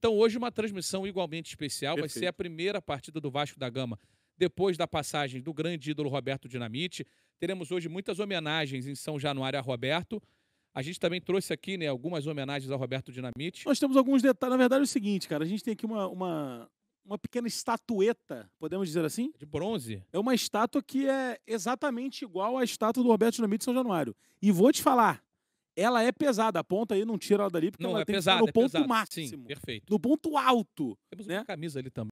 Então, hoje, uma transmissão igualmente especial Perfeito. vai ser a primeira partida do Vasco da Gama. Depois da passagem do grande ídolo Roberto Dinamite, teremos hoje muitas homenagens em São Januário a Roberto. A gente também trouxe aqui né, algumas homenagens a Roberto Dinamite. Nós temos alguns detalhes. Na verdade, é o seguinte, cara: a gente tem aqui uma, uma, uma pequena estatueta, podemos dizer assim? De bronze. É uma estátua que é exatamente igual à estátua do Roberto Dinamite em São Januário. E vou te falar, ela é pesada. A ponta aí não tira ela dali, porque não, ela é tem pesada, que no é ponto pesada. máximo. Sim, perfeito. No ponto alto. Temos né? uma camisa ali também.